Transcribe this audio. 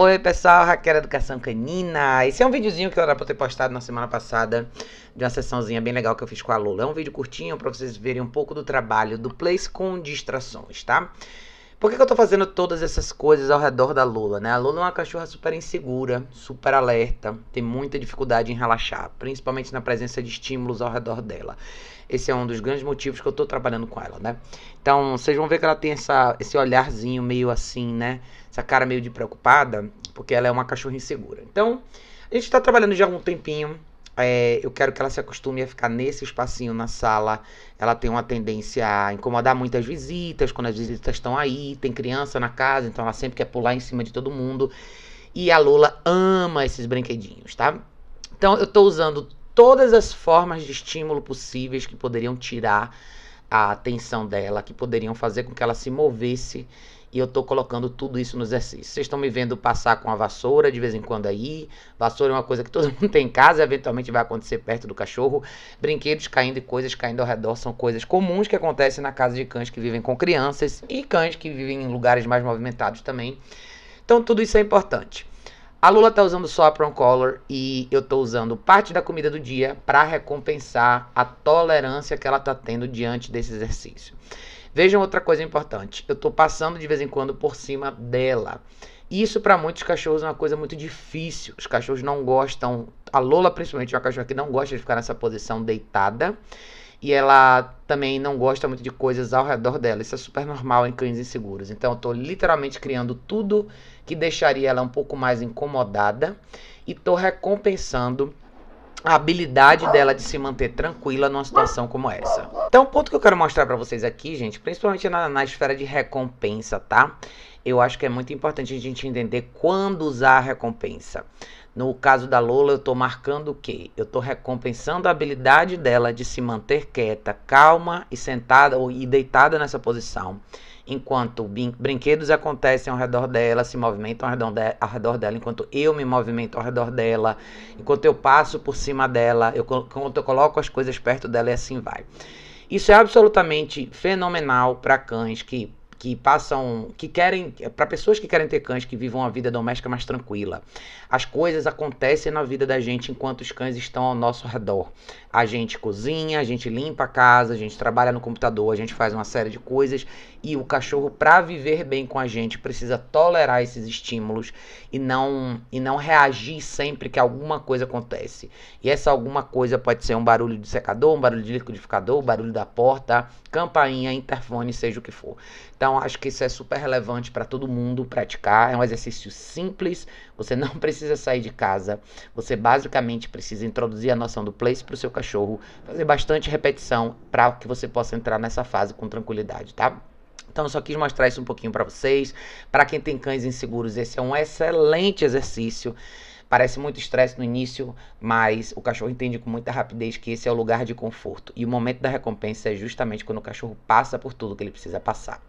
Oi, pessoal, Raquel Educação Canina. Esse é um videozinho que eu era pra ter postado na semana passada, de uma sessãozinha bem legal que eu fiz com a Lula. É um vídeo curtinho pra vocês verem um pouco do trabalho do Place com distrações, tá? Por que, que eu tô fazendo todas essas coisas ao redor da Lula, né? A Lula é uma cachorra super insegura, super alerta, tem muita dificuldade em relaxar, principalmente na presença de estímulos ao redor dela. Esse é um dos grandes motivos que eu tô trabalhando com ela, né? Então, vocês vão ver que ela tem essa, esse olharzinho meio assim, né? Essa cara meio de preocupada, porque ela é uma cachorra insegura. Então, a gente tá trabalhando já há algum tempinho, é, eu quero que ela se acostume a ficar nesse espacinho na sala. Ela tem uma tendência a incomodar muitas visitas, quando as visitas estão aí, tem criança na casa, então ela sempre quer pular em cima de todo mundo. E a Lula ama esses brinquedinhos, tá? Então eu estou usando todas as formas de estímulo possíveis que poderiam tirar a atenção dela, que poderiam fazer com que ela se movesse e eu estou colocando tudo isso no exercício. Vocês estão me vendo passar com a vassoura de vez em quando aí. Vassoura é uma coisa que todo mundo tem em casa, eventualmente vai acontecer perto do cachorro. Brinquedos caindo e coisas caindo ao redor são coisas comuns que acontecem na casa de cães que vivem com crianças e cães que vivem em lugares mais movimentados também. Então tudo isso é importante. A Lula está usando só a prawn collar e eu estou usando parte da comida do dia para recompensar a tolerância que ela está tendo diante desse exercício. Vejam outra coisa importante. Eu estou passando de vez em quando por cima dela. Isso para muitos cachorros é uma coisa muito difícil. Os cachorros não gostam. A Lola, principalmente, é uma cachorra que não gosta de ficar nessa posição deitada. E ela também não gosta muito de coisas ao redor dela. Isso é super normal em cães inseguros. Então eu tô literalmente criando tudo que deixaria ela um pouco mais incomodada. E tô recompensando a habilidade dela de se manter tranquila numa situação como essa. Então, o ponto que eu quero mostrar para vocês aqui, gente, principalmente na, na esfera de recompensa, tá? Eu acho que é muito importante a gente entender quando usar a recompensa. No caso da Lola, eu estou marcando o quê? Eu estou recompensando a habilidade dela de se manter quieta, calma e sentada ou e deitada nessa posição enquanto brinquedos acontecem ao redor dela, se movimentam ao redor, de, ao redor dela, enquanto eu me movimento ao redor dela, enquanto eu passo por cima dela, eu, enquanto eu coloco as coisas perto dela e assim vai. Isso é absolutamente fenomenal para cães que que passam, que querem, para pessoas que querem ter cães que vivam uma vida doméstica mais tranquila. As coisas acontecem na vida da gente enquanto os cães estão ao nosso redor. A gente cozinha, a gente limpa a casa, a gente trabalha no computador, a gente faz uma série de coisas e o cachorro para viver bem com a gente precisa tolerar esses estímulos e não e não reagir sempre que alguma coisa acontece. E essa alguma coisa pode ser um barulho de secador, um barulho de liquidificador, um barulho da porta, campainha, interfone, seja o que for. Então então, acho que isso é super relevante para todo mundo praticar. É um exercício simples, você não precisa sair de casa. Você basicamente precisa introduzir a noção do place para o seu cachorro, fazer bastante repetição para que você possa entrar nessa fase com tranquilidade, tá? Então, só quis mostrar isso um pouquinho para vocês. Para quem tem cães inseguros, esse é um excelente exercício. Parece muito estresse no início, mas o cachorro entende com muita rapidez que esse é o lugar de conforto. E o momento da recompensa é justamente quando o cachorro passa por tudo que ele precisa passar.